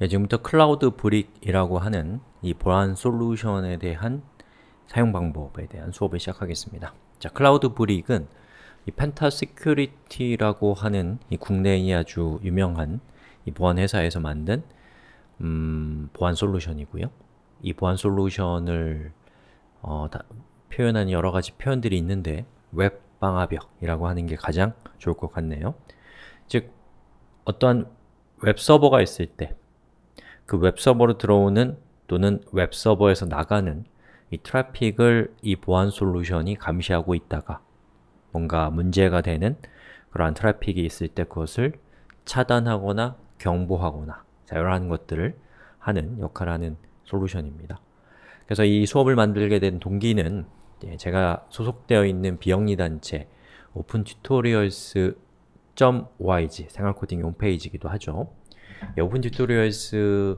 예, 지금부터 클라우드 브릭이라고 하는 이 보안 솔루션에 대한 사용 방법에 대한 수업을 시작하겠습니다. 자, 클라우드 브릭은 이 펜타 시큐리티라고 하는 이 국내에 아주 유명한 이 보안 회사에서 만든 음, 보안 솔루션이고요. 이 보안 솔루션을 어, 표현한 여러 가지 표현들이 있는데 웹 방화벽이라고 하는 게 가장 좋을 것 같네요. 즉, 어떠한 웹 서버가 있을 때그 웹서버로 들어오는 또는 웹서버에서 나가는 이 트래픽을 이 보안 솔루션이 감시하고 있다가 뭔가 문제가 되는 그러한 트래픽이 있을 때 그것을 차단하거나 경보하거나 자, 이러한 것들을 하는 역할 하는 솔루션입니다. 그래서 이 수업을 만들게 된 동기는 제가 소속되어 있는 비영리 단체 o p e n t u t o r i a l s o g 생활코딩 홈페이지이기도 하죠. 오픈 튜토리얼스와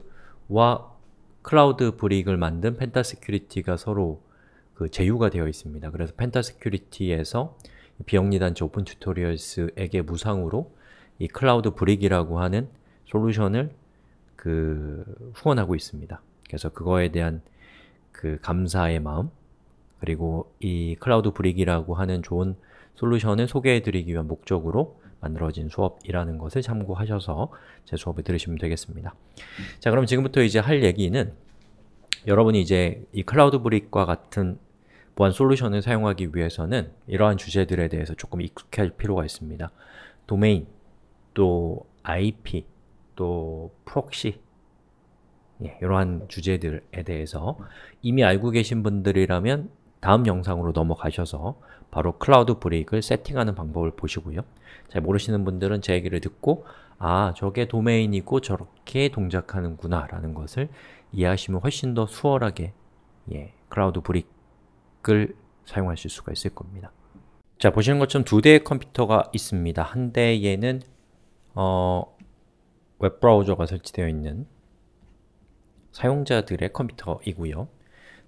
클라우드 브릭을 만든 펜타세큐리티가 서로 그 제휴가 되어 있습니다. 그래서 펜타세큐리티에서 비영리단체 오픈 튜토리얼스에게 무상으로 이 클라우드 브릭이라고 하는 솔루션을 그 후원하고 있습니다. 그래서 그거에 대한 그 감사의 마음 그리고 이 클라우드 브릭이라고 하는 좋은 솔루션을 소개해드리기 위한 목적으로 만들어진 수업이라는 것을 참고하셔서 제 수업을 들으시면 되겠습니다. 자, 그럼 지금부터 이제 할 얘기는 여러분이 이제 이 클라우드 브릭과 같은 보안 솔루션을 사용하기 위해서는 이러한 주제들에 대해서 조금 익숙해할 필요가 있습니다. 도메인, 또 IP, 또 프록시 예, 이러한 주제들에 대해서 이미 알고 계신 분들이라면 다음 영상으로 넘어가셔서 바로 클라우드 브레이크를 세팅하는 방법을 보시고요. 잘 모르시는 분들은 제 얘기를 듣고 아, 저게 도메인이고 저렇게 동작하는구나 라는 것을 이해하시면 훨씬 더 수월하게 예, 클라우드 브릭을 사용하실 수가 있을 겁니다. 자, 보시는 것처럼 두 대의 컴퓨터가 있습니다. 한 대에는 어, 웹브라우저가 설치되어 있는 사용자들의 컴퓨터이고요.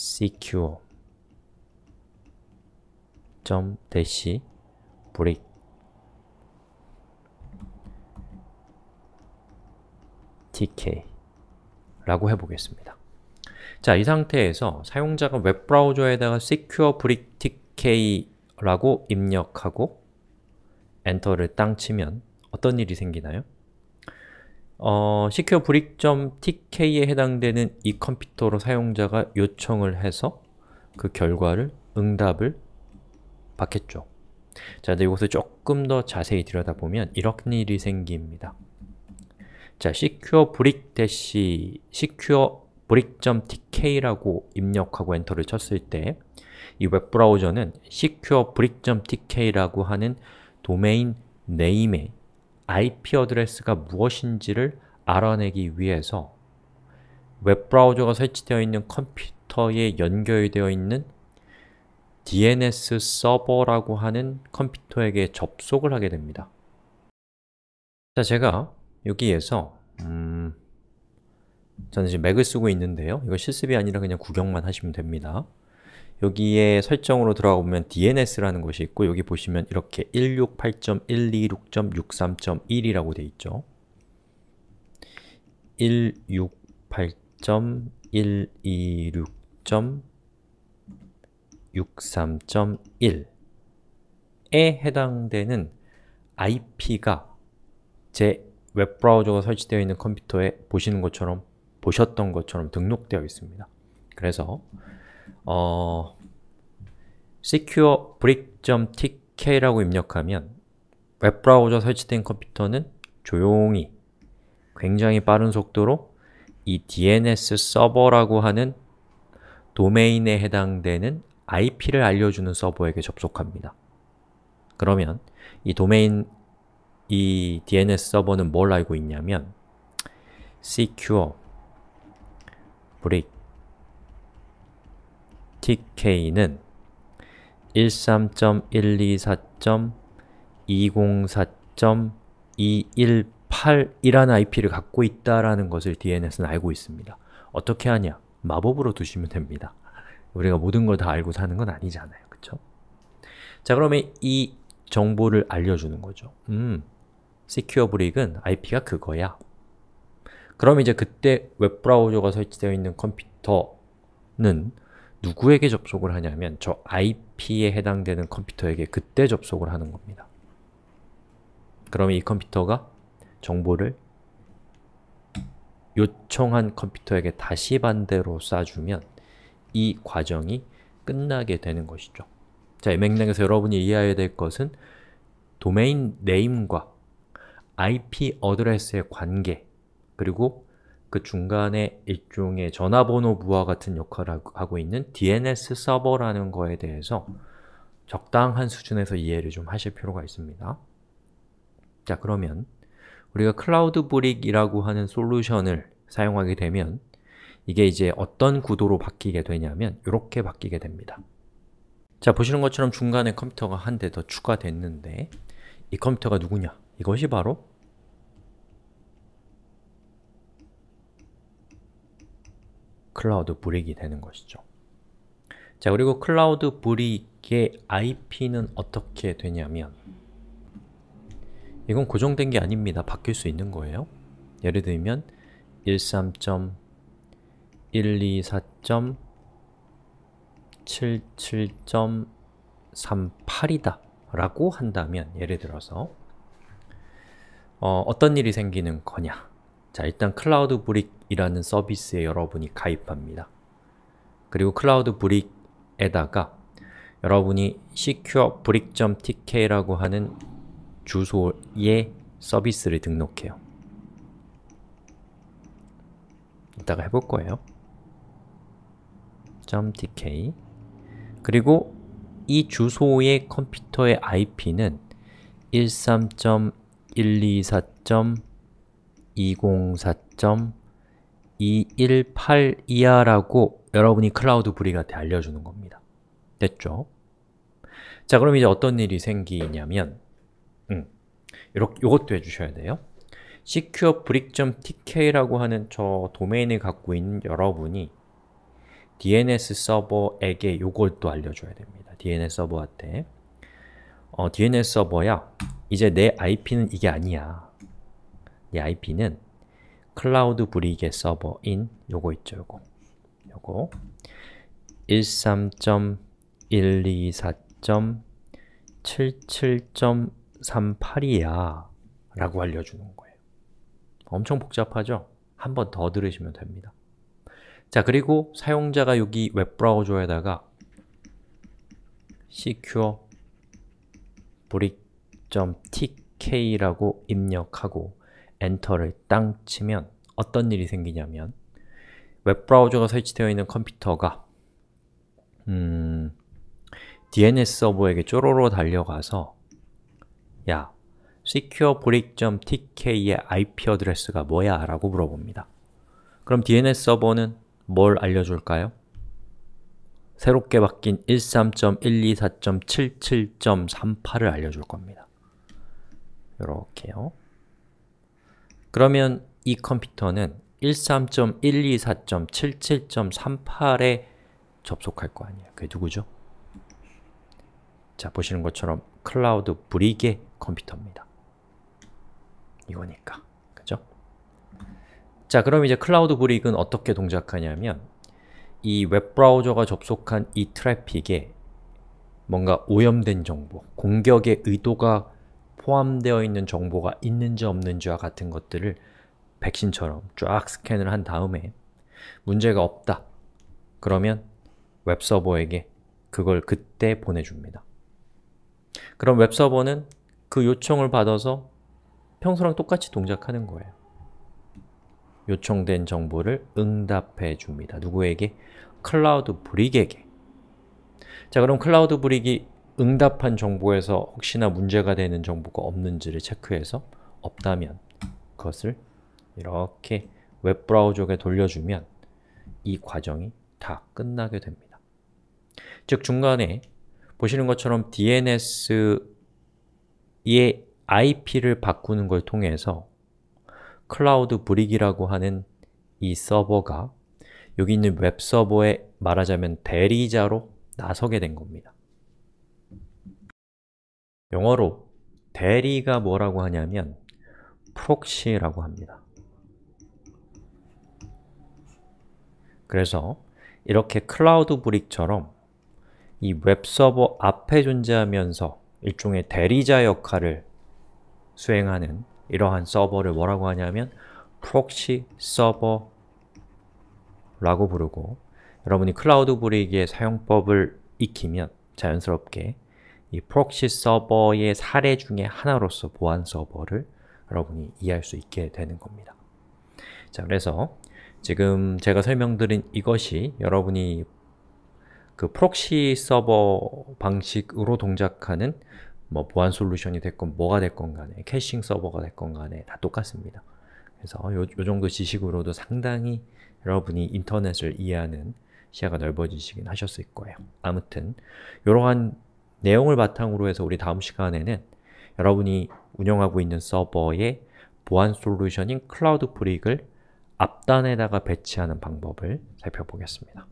secure 점 대시 b r e a k 라고 해보겠습니다. 자, 이 상태에서 사용자가 웹브라우저에다가 secure brick tk 라고 입력하고 엔터를 땅 치면 어떤 일이 생기나요? 어, secure brick.tk에 해당되는 이 컴퓨터로 사용자가 요청을 해서 그 결과를, 응답을 받겠죠. 자, 근데 이것을 조금 더 자세히 들여다보면 이런 일이 생깁니다. 자, secure brick secure brick.tk라고 입력하고 엔터를 쳤을 때 이 웹브라우저는 secure brick.tk라고 하는 도메인 네임의 IP 어드레스가 무엇인지를 알아내기 위해서 웹브라우저가 설치되어 있는 컴퓨터에 연결되어 있는 DNS 서버라고 하는 컴퓨터에게 접속을 하게 됩니다. 자, 제가 여기에서 음, 저는 지금 맥을 쓰고 있는데요. 이거 실습이 아니라 그냥 구경만 하시면 됩니다. 여기에 설정으로 들어가 보면 DNS라는 것이 있고 여기 보시면 이렇게 168.126.63.1이라고 되어 있죠. 168.126.63.1에 해당되는 IP가 제 웹브라우저가 설치되어 있는 컴퓨터에 보시는 것처럼 보셨던 것처럼 등록되어 있습니다. 그래서 어, secure brick.tk라고 입력하면 웹브라우저 설치된 컴퓨터는 조용히 굉장히 빠른 속도로 이 DNS 서버라고 하는 도메인에 해당되는 IP를 알려주는 서버에게 접속합니다. 그러면 이 도메인, 이 DNS 서버는 뭘 알고 있냐면 secure brick a t k 는 13.124.204.218이라는 IP를 갖고 있다라는 것을 DNS는 알고 있습니다. 어떻게 하냐? 마법으로 두시면 됩니다. 우리가 모든 걸 다 알고 사는 건 아니잖아요. 그쵸? 자, 그러면 이 정보를 알려주는 거죠. 음, Secure Brick은 IP가 그거야. 그럼 이제 그때 웹브라우저가 설치되어 있는 컴퓨터는 누구에게 접속을 하냐면 저 IP에 해당되는 컴퓨터에게 그때 접속을 하는 겁니다. 그러면 이 컴퓨터가 정보를 요청한 컴퓨터에게 다시 반대로 쏴주면 이 과정이 끝나게 되는 것이죠. 자, 이 맥락에서 여러분이 이해해야 될 것은 도메인 네임과 IP 어드레스의 관계 그리고 그 중간에 일종의 전화번호 부하 같은 역할을 하고 있는 DNS 서버라는 거에 대해서 적당한 수준에서 이해를 좀 하실 필요가 있습니다. 자 그러면 우리가 클라우드 브릭이라고 하는 솔루션을 사용하게 되면 이게 이제 어떤 구도로 바뀌게 되냐면 이렇게 바뀌게 됩니다. 자 보시는 것처럼 중간에 컴퓨터가 한 대 더 추가됐는데 이 컴퓨터가 누구냐? 이것이 바로 클라우드 브릭이 되는 것이죠. 자, 그리고 클라우드 불이의 IP는 어떻게 되냐면 이건 고정된 게 아닙니다. 바뀔 수 있는 거예요. 예를 들면 13.124.77.38이다 라고 한다면 예를 들어서 어, 떤 일이 생기는 거냐 자 일단 클라우드 브릭 이라는 서비스에 여러분이 가입합니다. 그리고 클라우드 브릭에다가 여러분이 securebrick.tk라고 하는 주소에 서비스를 등록해요. 이따가 해볼 거예요. .tk 그리고 이 주소의 컴퓨터의 IP는 13.124.204. 218 이하라고 여러분이 클라우드 브리한테 알려주는 겁니다. 됐죠? 자, 그럼 이제 어떤 일이 생기냐면 음, 요렇, 요것도 해주셔야 돼요. securebrick.tk라고 하는 저 도메인을 갖고 있는 여러분이 DNS 서버에게 요것도 알려줘야 됩니다. DNS 서버한테 어, DNS 서버야, 이제 내 IP는 이게 아니야. 내 IP는 클라우드 브릭의 서버인 뭐 요거 있죠, 요거. 요거 13.124.77.38이야 라고 알려주는 거예요. 엄청 복잡하죠? 한 번 더 들으시면 됩니다. 자, 그리고 사용자가 여기 웹브라우저에다가 secure brick.tk라고 입력하고 엔터를 땅 치면 어떤 일이 생기냐면 웹브라우저가 설치되어 있는 컴퓨터가 음, DNS 서버에게 쪼로로 달려가서 야, securebreak.tk의 IP 어드레스가 뭐야? 라고 물어봅니다. 그럼 DNS 서버는 뭘 알려줄까요? 새롭게 바뀐 13.124.77.38을 알려줄 겁니다. 이렇게요 그러면 이 컴퓨터는 1 3 1 2 4 7 7 3 8에 접속할 거 아니에요. 그게 누구죠? 자, 보시는 것처럼 클라우드 브릭의 컴퓨터입니다. 이거니까. 그죠? 자, 그럼 이제 클라우드 브릭은 어떻게 동작하냐면 이 웹브라우저가 접속한 이 트래픽에 뭔가 오염된 정보, 공격의 의도가 포함되어 있는 정보가 있는지 없는지와 같은 것들을 백신처럼 쫙 스캔을 한 다음에 문제가 없다 그러면 웹서버에게 그걸 그때 보내줍니다. 그럼 웹서버는 그 요청을 받아서 평소랑 똑같이 동작하는 거예요. 요청된 정보를 응답해 줍니다. 누구에게? 클라우드 브릭에게. 자 그럼 클라우드 브릭이 응답한 정보에서 혹시나 문제가 되는 정보가 없는지를 체크해서 없다면 그것을 이렇게 웹브라우저에 돌려주면 이 과정이 다 끝나게 됩니다. 즉 중간에 보시는 것처럼 DNS의 IP를 바꾸는 걸 통해서 클라우드 브릭이라고 하는 이 서버가 여기 있는 웹서버에 말하자면 대리자로 나서게 된 겁니다. 영어로 대리가 뭐라고 하냐면 프록시라고 합니다. 그래서 이렇게 클라우드 브릭처럼 이 웹서버 앞에 존재하면서 일종의 대리자 역할을 수행하는 이러한 서버를 뭐라고 하냐면 프록시 서버라고 부르고 여러분이 클라우드 브릭의 사용법을 익히면 자연스럽게 이 프록시 서버의 사례 중에 하나로서 보안 서버를 여러분이 이해할 수 있게 되는 겁니다. 자, 그래서 지금 제가 설명드린 이것이 여러분이 그 프록시 서버 방식으로 동작하는 뭐 보안 솔루션이 됐건 뭐가 됐건 간에 캐싱 서버가 됐건 간에 다 똑같습니다. 그래서 요, 요 정도 지식으로도 상당히 여러분이 인터넷을 이해하는 시야가 넓어지시긴 하셨을 거예요. 아무튼 이러한 내용을 바탕으로 해서 우리 다음 시간에는 여러분이 운영하고 있는 서버에 보안 솔루션인 클라우드 브릭을 앞단에다가 배치하는 방법을 살펴보겠습니다.